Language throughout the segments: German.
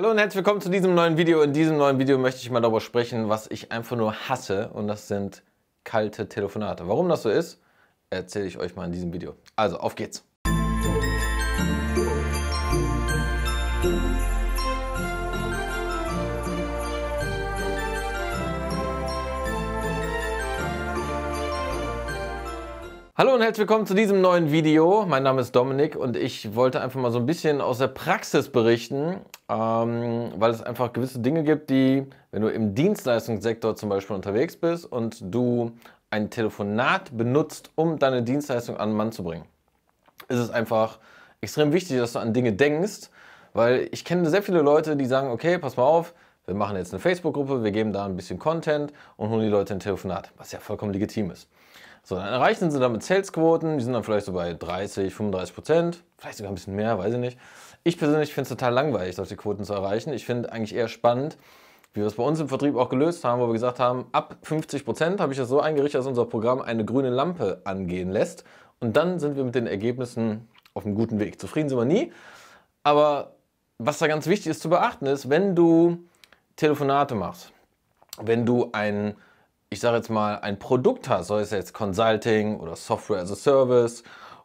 Hallo und herzlich willkommen zu diesem neuen Video. In diesem neuen Video möchte ich mal darüber sprechen, was ich einfach nur hasse und das sind kalte Telefonate. Warum das so ist, erzähle ich euch mal in diesem Video. Also, auf geht's! Hallo und herzlich willkommen zu diesem neuen Video. Mein Name ist Dominik und ich wollte einfach mal so ein bisschen aus der Praxis berichten, ähm, weil es einfach gewisse Dinge gibt, die, wenn du im Dienstleistungssektor zum Beispiel unterwegs bist und du ein Telefonat benutzt, um deine Dienstleistung an den Mann zu bringen, ist es einfach extrem wichtig, dass du an Dinge denkst, weil ich kenne sehr viele Leute, die sagen, okay, pass mal auf, wir machen jetzt eine Facebook-Gruppe, wir geben da ein bisschen Content und holen die Leute in Telefonat, was ja vollkommen legitim ist. So, dann erreichen sie damit Salesquoten, die sind dann vielleicht so bei 30, 35 Prozent, vielleicht sogar ein bisschen mehr, weiß ich nicht. Ich persönlich finde es total langweilig, solche Quoten zu erreichen. Ich finde eigentlich eher spannend, wie wir es bei uns im Vertrieb auch gelöst haben, wo wir gesagt haben, ab 50 Prozent habe ich das so eingerichtet, dass unser Programm eine grüne Lampe angehen lässt. Und dann sind wir mit den Ergebnissen auf einem guten Weg. Zufrieden sind wir nie. Aber was da ganz wichtig ist zu beachten ist, wenn du Telefonate machst, wenn du ein, ich sage jetzt mal, ein Produkt hast, sei es jetzt Consulting oder Software as a Service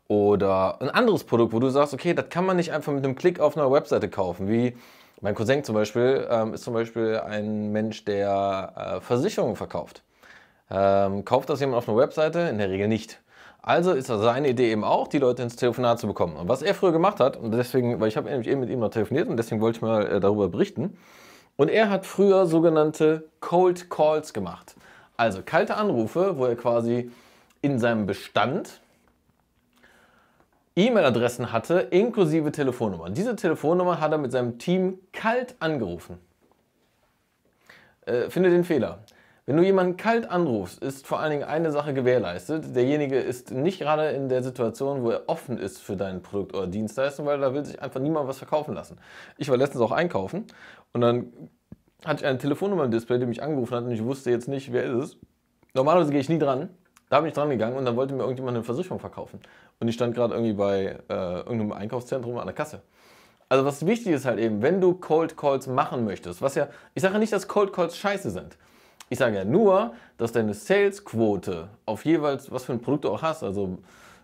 oder ein anderes Produkt, wo du sagst, okay, das kann man nicht einfach mit einem Klick auf einer Webseite kaufen, wie mein Cousin zum Beispiel ähm, ist zum Beispiel ein Mensch, der äh, Versicherungen verkauft. Ähm, kauft das jemand auf einer Webseite? In der Regel nicht. Also ist das seine Idee eben auch, die Leute ins Telefonat zu bekommen. Und was er früher gemacht hat, und deswegen, weil ich habe nämlich eben mit ihm noch telefoniert und deswegen wollte ich mal äh, darüber berichten, und er hat früher sogenannte Cold Calls gemacht. Also kalte Anrufe, wo er quasi in seinem Bestand E-Mail-Adressen hatte, inklusive Telefonnummern. Diese Telefonnummer hat er mit seinem Team kalt angerufen. Äh, finde den Fehler. Wenn du jemanden kalt anrufst, ist vor allen Dingen eine Sache gewährleistet. Derjenige ist nicht gerade in der Situation, wo er offen ist für dein Produkt oder Dienstleistung, weil da will sich einfach niemand was verkaufen lassen. Ich war letztens auch einkaufen und dann hatte ich eine Telefonnummer im Display, die mich angerufen hat und ich wusste jetzt nicht, wer ist es. Normalerweise gehe ich nie dran. Da bin ich dran gegangen und dann wollte mir irgendjemand eine Versicherung verkaufen. Und ich stand gerade irgendwie bei äh, irgendeinem Einkaufszentrum an der Kasse. Also was wichtig ist halt eben, wenn du Cold Calls machen möchtest, was ja, ich sage ja nicht, dass Cold Calls scheiße sind. Ich sage ja nur, dass deine Salesquote auf jeweils, was für ein Produkt du auch hast, also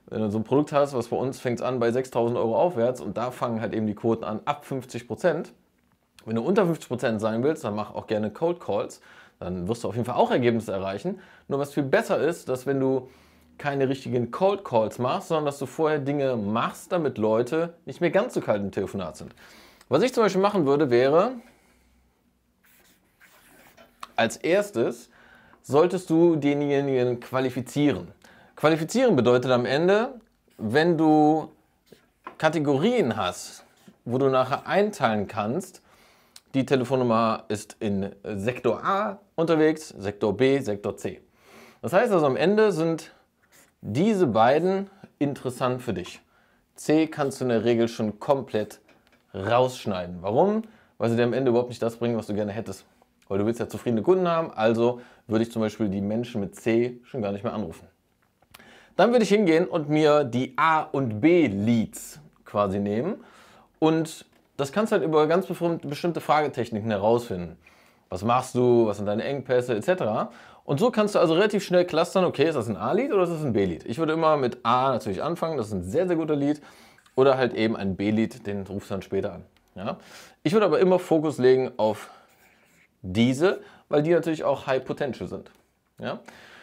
wenn du so ein Produkt hast, was bei uns fängt an bei 6.000 Euro aufwärts und da fangen halt eben die Quoten an ab 50 Prozent. Wenn du unter 50 Prozent sein willst, dann mach auch gerne Cold Calls, dann wirst du auf jeden Fall auch Ergebnisse erreichen. Nur was viel besser ist, dass wenn du keine richtigen Cold Calls machst, sondern dass du vorher Dinge machst, damit Leute nicht mehr ganz so kalt im Telefonat sind. Was ich zum Beispiel machen würde, wäre, als erstes solltest du denjenigen qualifizieren. Qualifizieren bedeutet am Ende, wenn du Kategorien hast, wo du nachher einteilen kannst, die Telefonnummer ist in Sektor A unterwegs, Sektor B, Sektor C. Das heißt also am Ende sind diese beiden interessant für dich. C kannst du in der Regel schon komplett rausschneiden. Warum? Weil sie dir am Ende überhaupt nicht das bringen, was du gerne hättest. Weil du willst ja zufriedene Kunden haben, also würde ich zum Beispiel die Menschen mit C schon gar nicht mehr anrufen. Dann würde ich hingehen und mir die A- und B-Leads quasi nehmen. Und das kannst du halt über ganz bestimmte Fragetechniken herausfinden. Was machst du, was sind deine Engpässe etc. Und so kannst du also relativ schnell clustern, okay, ist das ein A-Lead oder ist das ein B-Lead? Ich würde immer mit A natürlich anfangen, das ist ein sehr, sehr guter Lead. Oder halt eben ein B-Lead, den rufst du dann später an. Ja? Ich würde aber immer Fokus legen auf diese, weil die natürlich auch High Potential sind. Ja?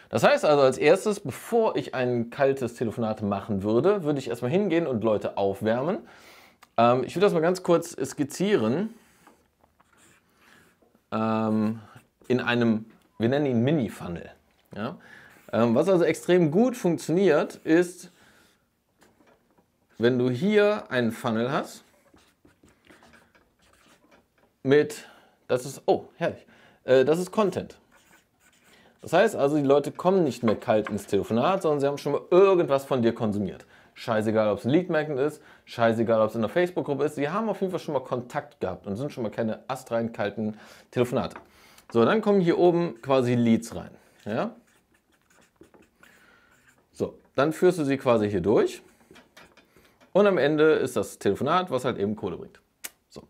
Das heißt also als erstes, bevor ich ein kaltes Telefonat machen würde, würde ich erstmal hingehen und Leute aufwärmen. Ähm, ich würde das mal ganz kurz skizzieren ähm, in einem, wir nennen ihn Mini-Funnel. Ja? Ähm, was also extrem gut funktioniert, ist, wenn du hier einen Funnel hast mit das ist, oh, herrlich. Äh, das ist Content. Das heißt also, die Leute kommen nicht mehr kalt ins Telefonat, sondern sie haben schon mal irgendwas von dir konsumiert. Scheißegal, ob es ein Lead Magnet ist, scheißegal, ob es in der Facebook-Gruppe ist. Sie haben auf jeden Fall schon mal Kontakt gehabt und sind schon mal keine astrein kalten Telefonate. So, dann kommen hier oben quasi Leads rein. Ja? So, dann führst du sie quasi hier durch. Und am Ende ist das Telefonat, was halt eben Kohle bringt. So.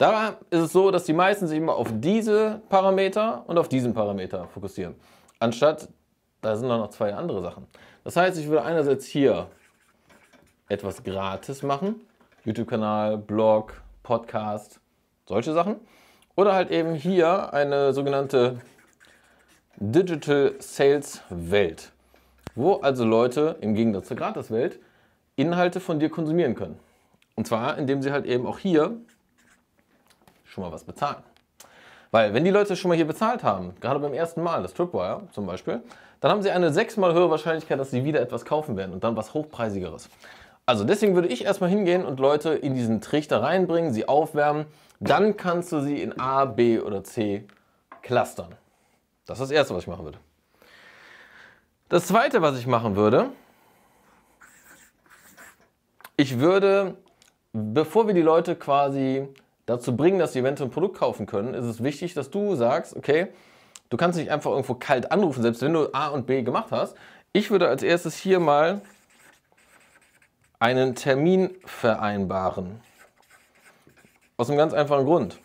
Da ist es so, dass die meisten sich immer auf diese Parameter und auf diesen Parameter fokussieren. Anstatt, da sind dann noch zwei andere Sachen. Das heißt, ich würde einerseits hier etwas gratis machen. YouTube-Kanal, Blog, Podcast, solche Sachen. Oder halt eben hier eine sogenannte Digital Sales Welt, wo also Leute im Gegensatz zur Gratis-Welt Inhalte von dir konsumieren können. Und zwar, indem sie halt eben auch hier schon mal was bezahlen. Weil wenn die Leute schon mal hier bezahlt haben, gerade beim ersten Mal, das Tripwire zum Beispiel, dann haben sie eine sechsmal höhere Wahrscheinlichkeit, dass sie wieder etwas kaufen werden und dann was Hochpreisigeres. Also deswegen würde ich erstmal hingehen und Leute in diesen Trichter reinbringen, sie aufwärmen. Dann kannst du sie in A, B oder C clustern. Das ist das Erste, was ich machen würde. Das Zweite, was ich machen würde, ich würde, bevor wir die Leute quasi dazu bringen, dass sie eventuell ein Produkt kaufen können, ist es wichtig, dass du sagst, okay, du kannst nicht einfach irgendwo kalt anrufen, selbst wenn du A und B gemacht hast. Ich würde als erstes hier mal einen Termin vereinbaren. Aus einem ganz einfachen Grund.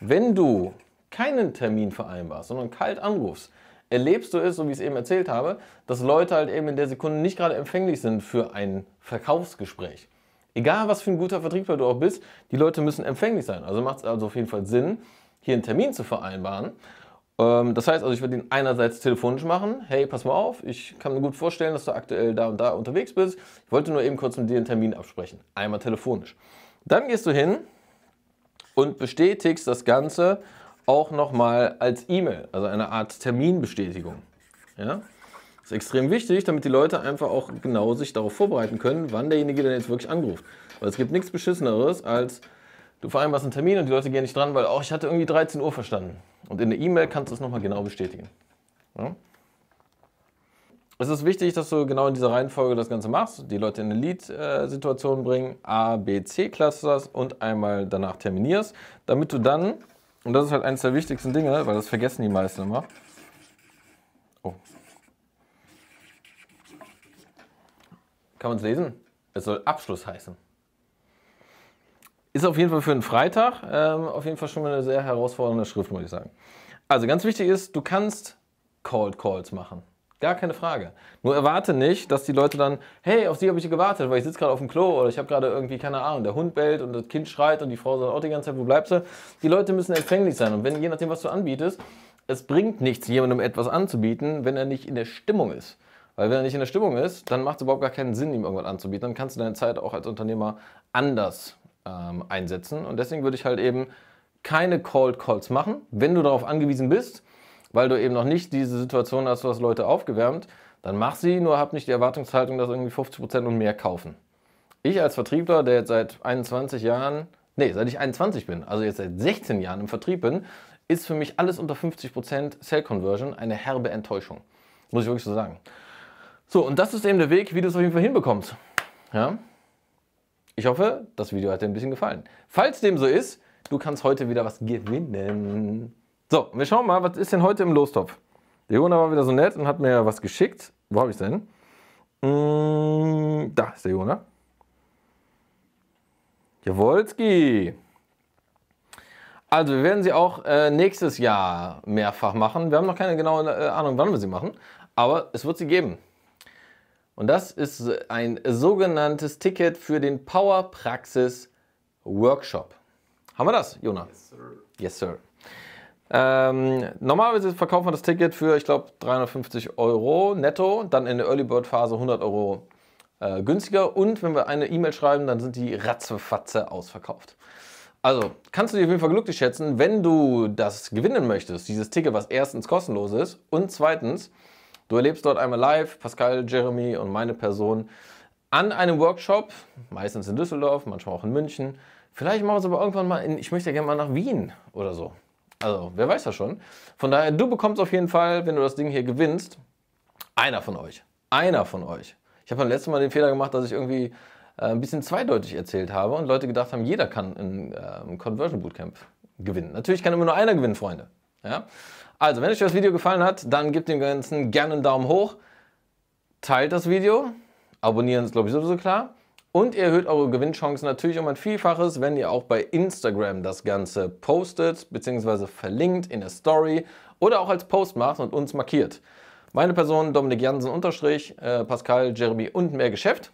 Wenn du keinen Termin vereinbarst, sondern kalt anrufst, erlebst du es, so wie ich es eben erzählt habe, dass Leute halt eben in der Sekunde nicht gerade empfänglich sind für ein Verkaufsgespräch. Egal, was für ein guter Vertriebler du auch bist, die Leute müssen empfänglich sein. Also macht es also auf jeden Fall Sinn, hier einen Termin zu vereinbaren. Ähm, das heißt also, ich würde ihn einerseits telefonisch machen. Hey, pass mal auf, ich kann mir gut vorstellen, dass du aktuell da und da unterwegs bist. Ich wollte nur eben kurz mit dir einen Termin absprechen. Einmal telefonisch. Dann gehst du hin und bestätigst das Ganze auch nochmal als E-Mail, also eine Art Terminbestätigung. Ja? ist extrem wichtig, damit die Leute einfach auch genau sich darauf vorbereiten können, wann derjenige denn jetzt wirklich anruft. Weil es gibt nichts Beschisseneres, als du vereinbarst einen Termin und die Leute gehen nicht dran, weil auch oh, ich hatte irgendwie 13 Uhr verstanden. Und in der E-Mail kannst du es nochmal genau bestätigen. Ja? Es ist wichtig, dass du genau in dieser Reihenfolge das Ganze machst, die Leute in eine Lead-Situation bringen, A, B, C-Clusters und einmal danach terminierst, damit du dann, und das ist halt eines der wichtigsten Dinge, weil das vergessen die meisten immer. Oh, Kann man es lesen? Es soll Abschluss heißen. Ist auf jeden Fall für einen Freitag ähm, auf jeden Fall schon mal eine sehr herausfordernde Schrift, muss ich sagen. Also ganz wichtig ist, du kannst Cold Calls machen. Gar keine Frage. Nur erwarte nicht, dass die Leute dann, hey, auf sie habe ich gewartet, weil ich sitze gerade auf dem Klo oder ich habe gerade irgendwie, keine Ahnung, der Hund bellt und das Kind schreit und die Frau sagt auch die ganze Zeit, wo bleibst du? Die Leute müssen empfänglich sein und wenn, je nachdem, was du anbietest, es bringt nichts, jemandem etwas anzubieten, wenn er nicht in der Stimmung ist. Weil wenn er nicht in der Stimmung ist, dann macht es überhaupt gar keinen Sinn, ihm irgendwas anzubieten. Dann kannst du deine Zeit auch als Unternehmer anders ähm, einsetzen. Und deswegen würde ich halt eben keine Cold Calls machen, wenn du darauf angewiesen bist, weil du eben noch nicht diese Situation hast, du hast Leute aufgewärmt, dann mach sie, nur hab nicht die Erwartungshaltung, dass irgendwie 50% und mehr kaufen. Ich als Vertriebler, der jetzt seit 21 Jahren, nee, seit ich 21 bin, also jetzt seit 16 Jahren im Vertrieb bin, ist für mich alles unter 50% Sale Conversion eine herbe Enttäuschung. Muss ich wirklich so sagen. So, und das ist eben der Weg, wie du es auf jeden Fall hinbekommst. Ja? Ich hoffe, das Video hat dir ein bisschen gefallen. Falls dem so ist, du kannst heute wieder was gewinnen. So, wir schauen mal, was ist denn heute im Lostopf? Leona war wieder so nett und hat mir was geschickt. Wo habe ich denn? Mm, da ist der Jona. Jawolski. Also wir werden sie auch äh, nächstes Jahr mehrfach machen. Wir haben noch keine genaue äh, Ahnung, wann wir sie machen, aber es wird sie geben. Und das ist ein sogenanntes Ticket für den Power Praxis Workshop. Haben wir das, Jonas? Yes, sir. Yes, sir. Ähm, normalerweise verkauft man das Ticket für, ich glaube, 350 Euro netto, dann in der Early Bird Phase 100 Euro äh, günstiger und wenn wir eine E-Mail schreiben, dann sind die ratzefatze ausverkauft. Also kannst du dir auf jeden Fall glücklich schätzen, wenn du das gewinnen möchtest, dieses Ticket, was erstens kostenlos ist und zweitens Du erlebst dort einmal live Pascal, Jeremy und meine Person an einem Workshop, meistens in Düsseldorf, manchmal auch in München. Vielleicht machen wir es aber irgendwann mal in, ich möchte ja gerne mal nach Wien oder so. Also, wer weiß das schon. Von daher, du bekommst auf jeden Fall, wenn du das Ding hier gewinnst, einer von euch. Einer von euch. Ich habe beim letzten Mal den Fehler gemacht, dass ich irgendwie äh, ein bisschen zweideutig erzählt habe und Leute gedacht haben, jeder kann äh, ein äh, Conversion Bootcamp gewinnen. Natürlich kann immer nur einer gewinnen, Freunde. Ja? Also, wenn euch das Video gefallen hat, dann gebt dem Ganzen gerne einen Daumen hoch, teilt das Video, abonnieren ist glaube ich sowieso klar und ihr erhöht eure Gewinnchancen natürlich um ein Vielfaches, wenn ihr auch bei Instagram das Ganze postet bzw. verlinkt in der Story oder auch als Post macht und uns markiert. Meine Person Dominik Jansen unterstrich, äh, Pascal, Jeremy und mehr Geschäft.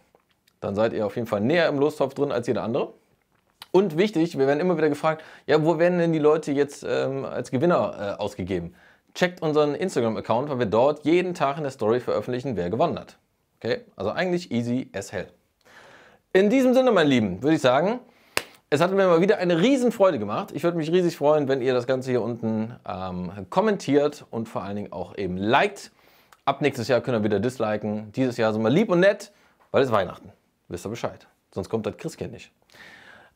Dann seid ihr auf jeden Fall näher im Lostopf drin als jeder andere. Und wichtig, wir werden immer wieder gefragt, ja, wo werden denn die Leute jetzt ähm, als Gewinner äh, ausgegeben? Checkt unseren Instagram-Account, weil wir dort jeden Tag in der Story veröffentlichen, wer gewonnen hat. Okay, also eigentlich easy as hell. In diesem Sinne, meine Lieben, würde ich sagen, es hat mir mal wieder eine Riesenfreude gemacht. Ich würde mich riesig freuen, wenn ihr das Ganze hier unten ähm, kommentiert und vor allen Dingen auch eben liked. Ab nächstes Jahr können wir wieder disliken. Dieses Jahr sind wir lieb und nett, weil es Weihnachten. Wisst ihr Bescheid. Sonst kommt das Christkind nicht.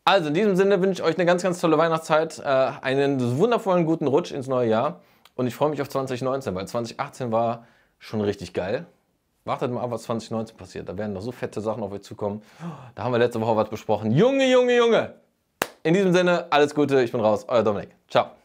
Also in diesem Sinne wünsche ich euch eine ganz, ganz tolle Weihnachtszeit, äh, einen wundervollen guten Rutsch ins neue Jahr und ich freue mich auf 2019, weil 2018 war schon richtig geil. Wartet mal ab, was 2019 passiert. Da werden noch so fette Sachen auf euch zukommen. Da haben wir letzte Woche was besprochen. Junge, Junge, Junge! In diesem Sinne, alles Gute, ich bin raus, euer Dominik. Ciao.